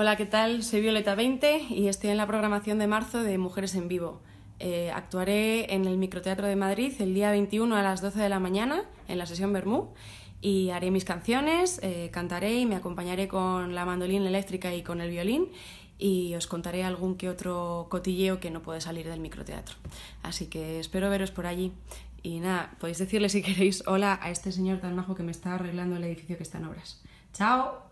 Hola, ¿qué tal? Soy Violeta20 y estoy en la programación de marzo de Mujeres en Vivo. Eh, actuaré en el Microteatro de Madrid el día 21 a las 12 de la mañana en la sesión Bermú y haré mis canciones, eh, cantaré y me acompañaré con la mandolina eléctrica y con el violín y os contaré algún que otro cotilleo que no puede salir del microteatro. Así que espero veros por allí. Y nada, podéis decirle si queréis hola a este señor tan majo que me está arreglando el edificio que está en obras. ¡Chao!